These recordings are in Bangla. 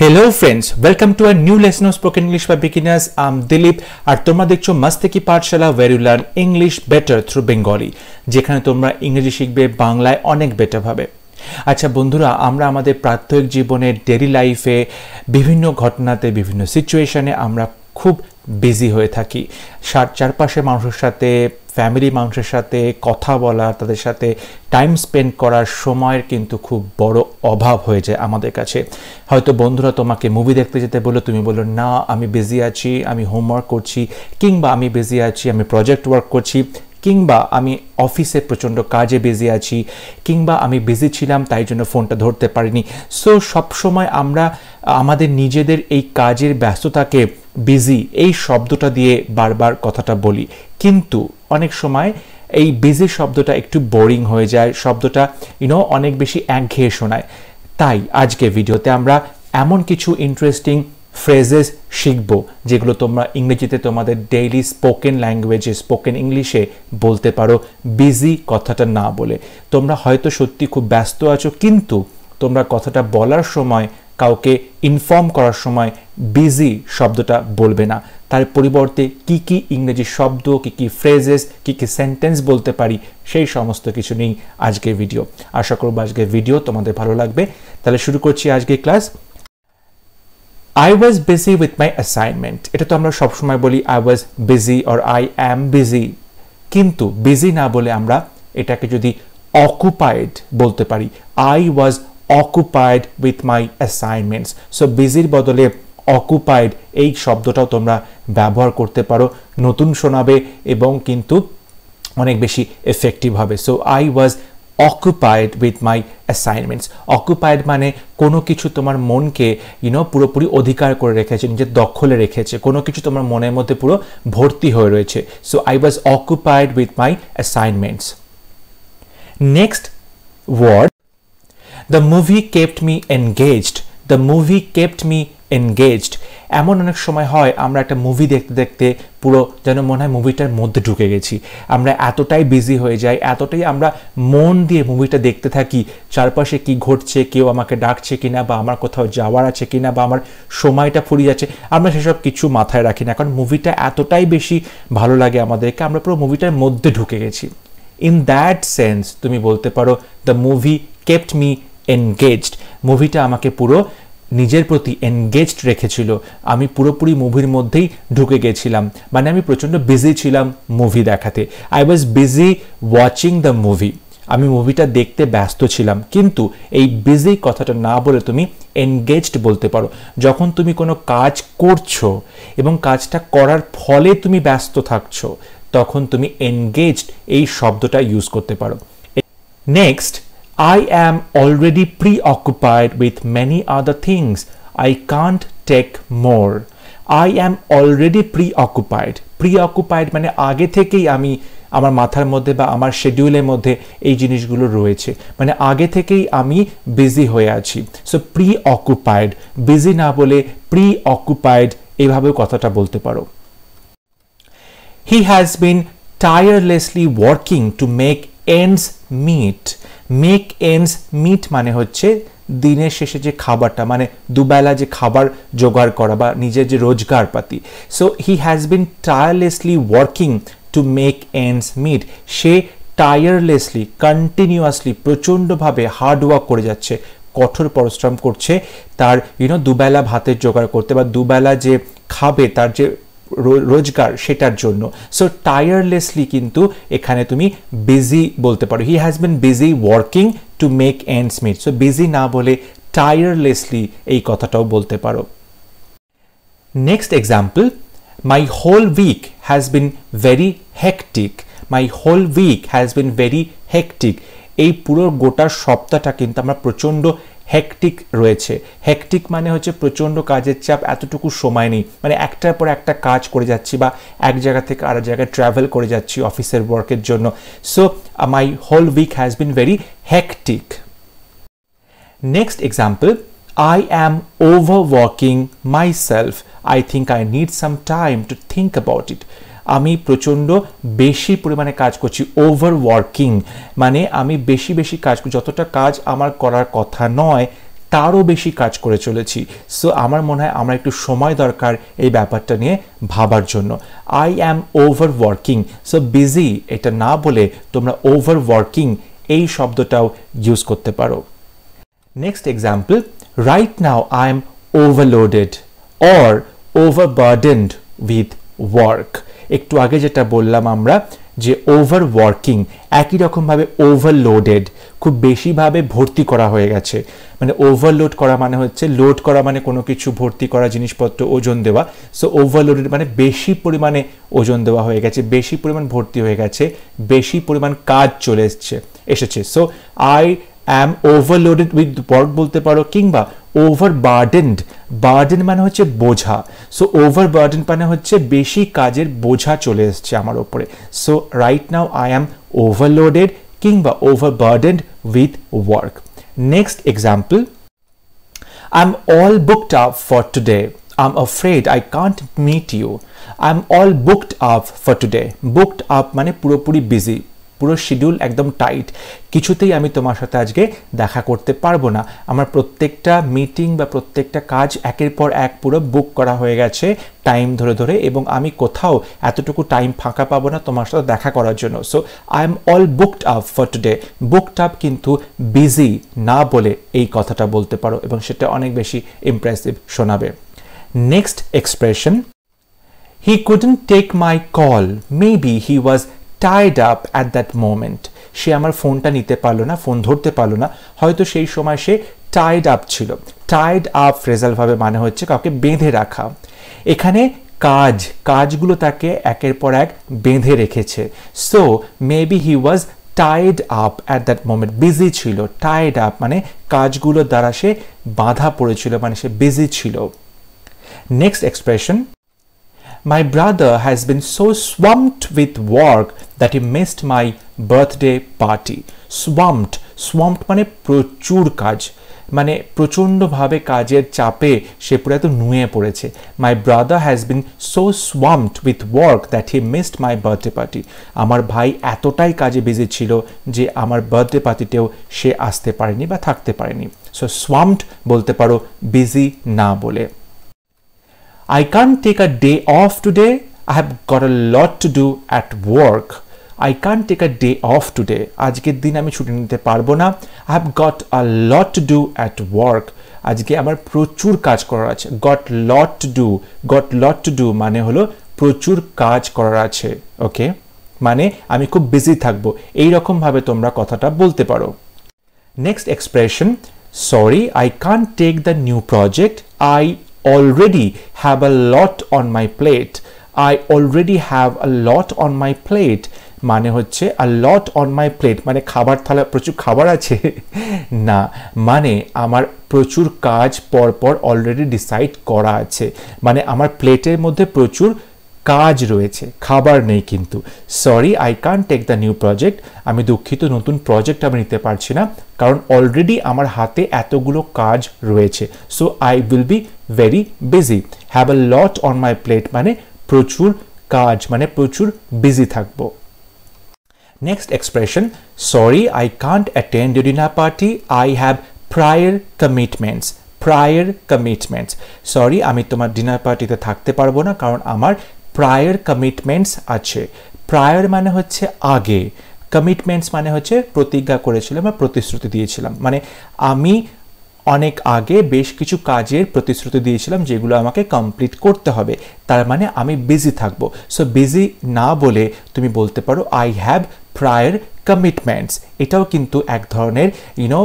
Hello friends, welcome to a new lesson of Spoken English by Beginners. I'm Dilip আর তোমরা দেখছো মাস্তেকি পাঠশালা where you learn English better through Bengali যেখানে তোমরা ইংরেজি শিখবে বাংলায় অনেক বেটার ভাবে আচ্ছা বন্ধুরা আমরা আমাদের প্রাত্যহিক জীবনে ডেলি লাইফে বিভিন্ন ঘটনাতে বিভিন্ন সিচুয়েশনে আমরা খুব বিজি হয়ে থাকি চারপাশে মানুষের সাথে ফ্যামিলি মানুষের সাথে কথা বলা তাদের সাথে টাইম স্পেন্ড করার সময়ের কিন্তু খুব বড় অভাব হয়ে যায় আমাদের কাছে হয়তো বন্ধুরা তোমাকে মুভি দেখতে যেতে বললো তুমি বললো না আমি বিজি আছি আমি হোমওয়ার্ক করছি কিংবা আমি বিজি আছি আমি প্রজেক্ট ওয়ার্ক করছি কিংবা আমি অফিসে প্রচণ্ড কাজে বিজি আছি কিংবা আমি বিজি ছিলাম তাই জন্য ফোনটা ধরতে পারিনি সো সবসময় আমরা আমাদের নিজেদের এই কাজের ব্যস্ততাকে বিজি এই শব্দটা দিয়ে বারবার কথাটা বলি কিন্তু অনেক সময় এই বিজি শব্দটা একটু বোরিং হয়ে যায় শব্দটা ইউনো অনেক বেশি একঘেয়ে শোনায় তাই আজকে ভিডিওতে আমরা এমন কিছু ইন্টারেস্টিং ফ্রেজেস শিখব যেগুলো তোমরা ইংরেজিতে তোমাদের ডেইলি স্পোকেন ল্যাঙ্গুয়েজে স্পোকেন ইংলিশে বলতে পারো বিজি কথাটা না বলে তোমরা হয়তো সত্যি খুব ব্যস্ত আছো কিন্তু তোমরা কথাটা বলার সময় কাউকে ইনফর্ম করার সময় বিজি শব্দটা বলবে না তার পরিবর্তে কি কি ইংরেজি শব্দ কি কি ফ্রেজেস কি কি সেন্টেন্স বলতে পারি সেই সমস্ত কিছু নেই আজকের ভিডিও আশা করব আজকের ভিডিও তোমাদের ভালো লাগবে তাহলে শুরু করছি আজকের class I was busy with my assignment এটা তো আমরা সবসময় বলি I was busy or I am busy কিন্তু বিজি না বলে আমরা এটাকে যদি অকুপায়েড বলতে পারি I was occupied with my assignments so বিজির বদলে অকুপাইড এই শব্দটাও তোমরা ব্যবহার করতে পারো নতুন শোনাবে এবং কিন্তু অনেক বেশি এফেক্টিভ হবে so I was occupied with my assignments occupied মানে কোনো কিছু তোমার মনকে ইউনো পুরোপুরি অধিকার করে রেখেছে নিজের দখলে রেখেছে কোনো কিছু তোমার মনের মধ্যে পুরো ভর্তি হয়ে রয়েছে so I was occupied with my assignments next word the movie kept me engaged the movie kept me engaged এমন অনেক সময় হয় আমরা একটা মুভি দেখতে দেখতে পুরো যেন মনে হয় মুভিটার মধ্যে ঢুকে গেছি আমরা এতটাই বিজি হয়ে যাই এতটাই আমরা মন দিয়ে মুভিটা দেখতে থাকি চারপাশে কি ঘটছে কেউ আমাকে ডাকছে কিনা বা আমার কোথাও যাওয়ার আছে কি না বা আমার সময়টা ফুরিয়ে যাচ্ছে আমরা সেসব কিছু মাথায় রাখি না কারণ মুভিটা এতটাই বেশি ভালো লাগে আমাদেরকে আমরা পুরো মুভিটার মধ্যে ঢুকে গেছি ইন দ্যাট সেন্স তুমি বলতে পারো the movie kept me engaged মুভিটা আমাকে পুরো নিজের প্রতি এনগেজড রেখেছিল আমি পুরোপুরি মুভির মধ্যেই ঢুকে গেছিলাম মানে আমি প্রচণ্ড বিজি ছিলাম মুভি দেখাতে I was busy watching the movie আমি মুভিটা দেখতে ব্যস্ত ছিলাম কিন্তু এই বিজি কথাটা না বলে তুমি এনগেজড বলতে পারো যখন তুমি কোনো কাজ করছো এবং কাজটা করার ফলে তুমি ব্যস্ত থাকছো তখন তুমি এনগেজড এই শব্দটা ইউজ করতে পারো next I am already preoccupied with many other things. I can't take more. I am already preoccupied Preoccupied মানে আগে থেকেই আমি আমার মাথার মধ্যে বা আমার শেডিউলের মধ্যে এই জিনিসগুলো রয়েছে মানে আগে থেকেই আমি বিজি হয়ে আছি সো প্রি অকুপাইড বিজি না বলে প্রি অকুপাইড এইভাবেও কথাটা বলতে পারো he has been tirelessly working to make ends meet make ends meet মানে হচ্ছে দিনের শেষে যে খাবারটা মানে দুবেলা যে খাবার জোগাড় করা বা নিজের যে রোজগার পাতি so he has been tirelessly working to make ends meet সে টায়ারলেসলি কন্টিনিউয়াসলি প্রচণ্ডভাবে হার্ডওয়ার্ক করে যাচ্ছে কঠোর পরিশ্রম করছে তার ইউনো দুবেলা ভাতের জোগাড় করতে বা দুবেলা যে খাবে তার যে রোজগার সেটার জন্য সো টায়ারলেসলি কিন্তু এখানে তুমি বিজি বলতে পারো he has been busy working to make ends meet so busy না বলে টায়ারলেসলি এই কথাটাও বলতে পারো next example my whole week has been very hectic my whole week has been very hectic এই পুরো গোটা সপ্তাহটা কিন্তু আমরা প্রচণ্ড হেকটিক রয়েছে হেকটিক মানে হচ্ছে প্রচণ্ড কাজের চাপ এতটুকু সময় নেই মানে একটার পর একটা কাজ করে যাচ্ছি বা এক জায়গা থেকে আর জায়গায় ট্রাভেল করে যাচ্ছি অফিসের ওয়ার্কের জন্য so my whole week has been very hectic next example I am overworking myself. I think I need some time to think about it. আমি প্রচণ্ড বেশি পরিমাণে কাজ করছি ওভার ওয়ার্কিং মানে আমি বেশি বেশি কাজ যতটা কাজ আমার করার কথা নয় তারও বেশি কাজ করে চলেছি সো আমার মনে হয় আমার একটু সময় দরকার এই ব্যাপারটা নিয়ে ভাবার জন্য I am overworking so busy এটা না বলে তোমরা ওভার ওয়ার্কিং এই শব্দটাও ইউজ করতে পারো next example right now I am overloaded or overburdened with work একটু আগে যেটা বললাম আমরা যে ওভার ওয়ার্কিং একই রকমভাবে ওভারলোডেড খুব বেশিভাবে ভর্তি করা হয়ে গেছে মানে ওভারলোড করা মানে হচ্ছে লোড করা মানে কোনো কিছু ভর্তি করা জিনিসপত্র ওজন দেওয়া সো ওভারলোডেড মানে বেশি পরিমাণে ওজন দেওয়া হয়ে গেছে বেশি পরিমাণ ভর্তি হয়ে গেছে বেশি পরিমাণ কাজ চলে এসছে এসেছে so I am overloaded with work বলতে পারো কিংবা ওভারবার্ডেন্ড বার্ডেন মানে হচ্ছে বোঝা সো ওভারবার্ডেন মানে হচ্ছে বেশি কাজের বোঝা চলে এসছে আমার ওপরে so right now I am overloaded কিংবা overburdened with work next example I am all booked up for today I'm afraid I can't meet you. I'm all booked up for today. Booked up মানে পুরোপুরি busy. পুরো শিডিউল একদম টাইট কিছুতেই আমি তোমার সাথে আজকে দেখা করতে পারবো না আমার প্রত্যেকটা মিটিং বা প্রত্যেকটা কাজ একের পর এক পুরো বুক করা হয়ে গেছে টাইম ধরে ধরে এবং আমি কোথাও এতটুকু টাইম ফাঁকা পাবো না তোমার সাথে দেখা করার জন্য so I am all booked up for today booked up কিন্তু বিজি না বলে এই কথাটা বলতে পারো এবং সেটা অনেক বেশি ইমপ্রেসিভ শোনাবে next expression he couldn't take my call maybe he was tied up at that moment সে আমার ফোনটা নিতে পারলো না ফোন ধরতে পারলো না হয়তো সেই সময় সে টাইড আপ ছিল টাইড আপ ফ্রেজালভাবে মানে হচ্ছে কাউকে বেঁধে রাখা এখানে কাজ কাজগুলো তাকে একের পর এক বেঁধে রেখেছে so maybe he was tied up at that moment busy ছিল টাইড আপ মানে কাজগুলোর দ্বারা সে বাধা পড়েছিল মানে সে বিজি ছিল next expression My brother has been so swamped with work that he missed my birthday party. Swamped, swamped মানে প্রচুর কাজ মানে প্রচণ্ডভাবে কাজের চাপে সে পুরো এত নুয়ে পড়েছে my brother has been so swamped with work that he missed my birthday party আমার ভাই এতটাই কাজে বিজি ছিল যে আমার বার্থডে পার্টিতেও সে আসতে পারেনি বা থাকতে পারেনি সো সোয়াম্পড বলতে পারো বিজি না বলে I can't take a day off today. I have got a lot to do at work. I can take a day off today আজকের দিন আমি ছুটি নিতে পারবো না I have got a lot to do at work আজকে আমার প্রচুর কাজ করার আছে got lot to do got lot to do মানে হলো প্রচুর কাজ করার আছে ওকে মানে আমি খুব বিজি থাকবো এইরকমভাবে তোমরা কথাটা বলতে পারো next expression sorry I can't take the new project I already have a lot on my plate I already have a lot on my plate মানে হচ্ছে আ লট অন মাই প্লেট মানে খাবার থালা প্রচুর খাবার আছে না মানে আমার প্রচুর কাজ পরপর অলরেডি ডিসাইড করা আছে মানে আমার প্লেটের মধ্যে প্রচুর কাজ রয়েছে খাবার নেই কিন্তু sorry I can take the new project আমি দুঃখিত নতুন প্রজেক্ট আমি নিতে পারছি না কারণ অলরেডি আমার হাতে এতগুলো কাজ রয়েছে so I will be very busy have a lot on my plate মানে প্রচুর কাজ মানে প্রচুর বিজি থাকবো next expression sorry I can't attend you dinner party I have prior commitments prior commitments sorry আমি তোমার ডিনার পার্টিতে থাকতে পারবো না কারণ আমার প্রায়র কমিটমেন্টস আছে প্রায়র মানে হচ্ছে আগে কমিটমেন্টস মানে হচ্ছে প্রতিজ্ঞা করেছিলাম বা প্রতিশ্রুতি দিয়েছিলাম মানে আমি অনেক আগে বেশ কিছু কাজের প্রতিশ্রুতি দিয়েছিলাম যেগুলো আমাকে কমপ্লিট করতে হবে তার মানে আমি বিজি থাকবো সো বিজি না বলে তুমি বলতে পারো আই হ্যাভ প্রায়র কমিটমেন্টস এটাও কিন্তু এক ধরনের you know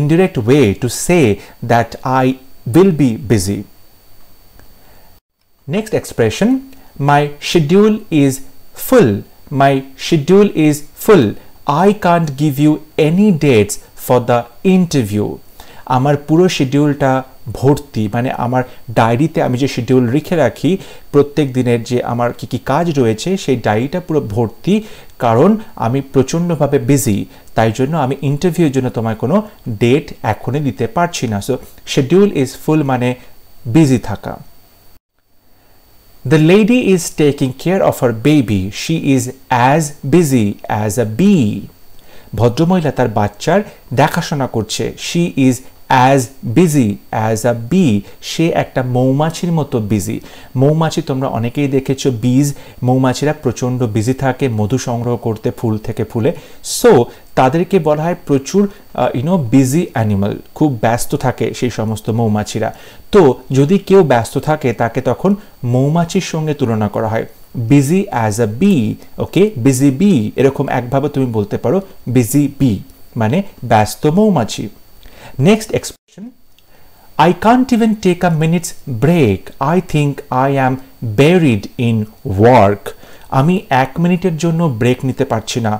indirect way to say that I will be busy next expression my schedule is full. My schedule is full. I can't give you any dates for the interview. আমার পুরো শিডিউলটা ভর্তি মানে আমার ডায়েরিতে আমি যে শিডিউল রেখে রাখি প্রত্যেক দিনের যে আমার কী কী কাজ রয়েছে সেই ডায়েরিটা পুরো ভর্তি কারণ আমি প্রচণ্ডভাবে বিজি তাই জন্য আমি ইন্টারভিউর জন্য তোমার কোনো ডেট এখনই দিতে পারছি না সো শিডিউল ইজ ফুল মানে বিজি থাকা The lady is taking care of her baby. She is as busy as a bee. ভদ্রমহিলা তার বাচ্চার দেখাশোনা করছে she is as busy as a bee সে একটা মৌমাছির মতো বিজি মৌমাছি তোমরা অনেকেই দেখেছো বিজ মৌমাছিরা প্রচণ্ড বিজি থাকে মধু সংগ্রহ করতে ফুল থেকে ফুলে সো তাদেরকে বলা হয় প্রচুর ইউনো বিজি অ্যানিমাল খুব ব্যস্ত থাকে সেই সমস্ত মৌমাছিরা তো যদি কেউ ব্যস্ত থাকে তাকে তখন মৌমাছির সঙ্গে তুলনা করা হয় busy as a bee okay busy bee এরকম একভাবে তুমি বলতে পারো বিজি বি মানে ব্যস্ত মৌমাছি Next expression, I can't even take a minute's break. I think I am buried in work. আমি এক মিনিটের জন্য ব্রেক নিতে পারছি না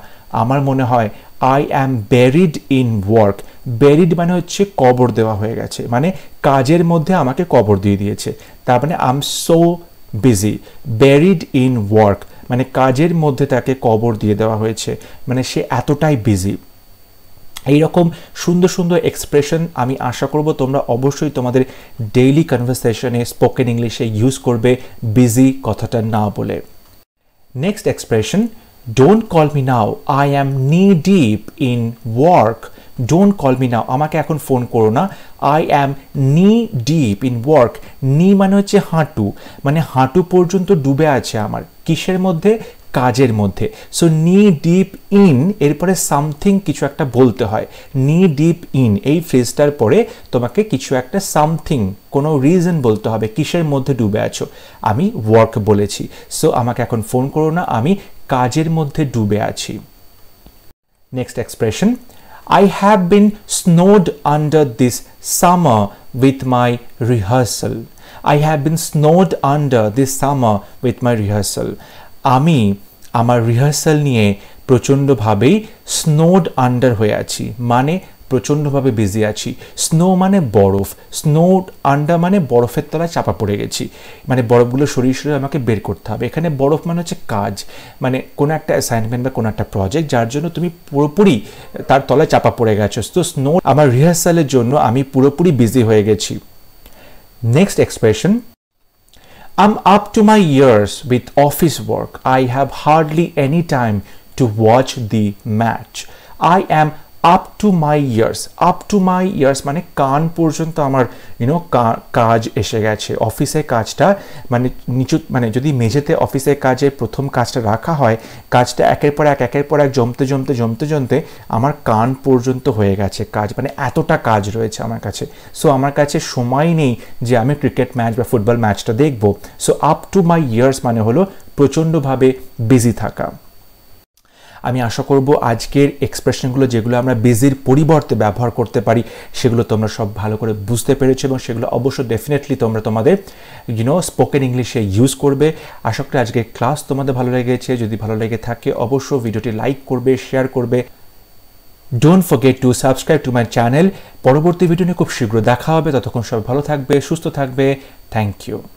আমার মনে হয় I am buried in work buried মানে হচ্ছে কবর দেওয়া হয়ে গেছে মানে কাজের মধ্যে আমাকে কবর দিয়ে দিয়েছে তার মানে um so busy buried in work মানে কাজের মধ্যে তাকে কবর দিয়ে দেওয়া হয়েছে মানে সে এতটাই বিজি এই রকম সুন্দর সুন্দর এক্সপ্রেশন আমি আশা করব তোমরা অবশ্যই তোমাদের ডেইলি কনভারসেশনে স্পোকেন ইংলিশে ইউজ করবে বিজি কথাটা না বলে next expression don't call me now I am knee deep in work don't call me now আমাকে এখন ফোন করো না I am knee deep in work নি মানে হচ্ছে হাঁটু মানে হাঁটু পর্যন্ত ডুবে আছে আমার কিসের মধ্যে কাজের মধ্যে সো নি ডিপ ইন এরপরে সামথিং কিছু একটা বলতে হয় নি ডিপ ইন এই ফ্রেজটার পরে তোমাকে কিছু একটা সামথিং কোনো রিজন বলতে হবে কিসের মধ্যে ডুবে আছো আমি ওয়ার্ক বলেছি সো আমাকে এখন ফোন করো না আমি কাজের মধ্যে ডুবে আছি next expression I have been snowed under this summer with my rehearsal I have been snowed under this summer with my rehearsal. আমি আমার রিহার্সাল নিয়ে প্রচণ্ডভাবেই স্নোড আন্ডার হয়ে আছি মানে প্রচণ্ডভাবে বিজি আছি স্নো মানে বরফ স্নো আন্ডা মানে বরফের তলায় চাপা পড়ে গেছি মানে বরফগুলো শরীর শরীর আমাকে বের করতে হবে এখানে বরফ মানে হচ্ছে কাজ মানে কোনো একটা অ্যাসাইনমেন্ট বা কোনো একটা প্রজেক্ট যার জন্য তুমি পুরোপুরি তার তলায় চাপা পড়ে গেছো তো স্নো আমার রিহার্সালের জন্য আমি পুরোপুরি বিজি হয়ে গেছি next expression I'm up to my ears with office work. I have hardly any time to watch the match. I am up to my ears up to my ears মানে কান পর্যন্ত আমার ইউনো কাজ এসে গেছে অফিসে কাজটা মানে নিচু মানে যদি মেঝেতে অফিসে কাজে প্রথম কাজটা রাখা হয় কাজটা একের পর এক একের পর এক জমতে জমতে জমতে জমতে আমার কান পর্যন্ত হয়ে গেছে কাজ মানে এতটা কাজ রয়েছে আমার কাছে সো আমার কাছে সময় নেই যে আমি ক্রিকেট ম্যাচ বা ফুটবল ম্যাচটা দেখব so up to my ears মানে হলো প্রচণ্ডভাবে বিজি থাকা আমি আশা করব আজকের এক্সপ্রেশনগুলো যেগুলো আমরা বেজির পরিবর্তে ব্যবহার করতে পারি সেগুলো তোমরা সব ভালো করে বুঝতে পেরেছো এবং সেগুলো অবশ্য ডেফিনেটলি তোমরা তোমাদের ইউনো স্পোকেন ইংলিশে ইউজ করবে আশা করি আজকের ক্লাস তোমাদের ভালো লেগেছে যদি ভালো লেগে থাকে অবশ্য ভিডিওটি লাইক করবে শেয়ার করবে don't forget to subscribe to my channel পরবর্তী ভিডিও নিয়ে খুব শীঘ্র দেখা হবে ততক্ষণ সব ভালো থাকবে সুস্থ থাকবে থ্যাংক ইউ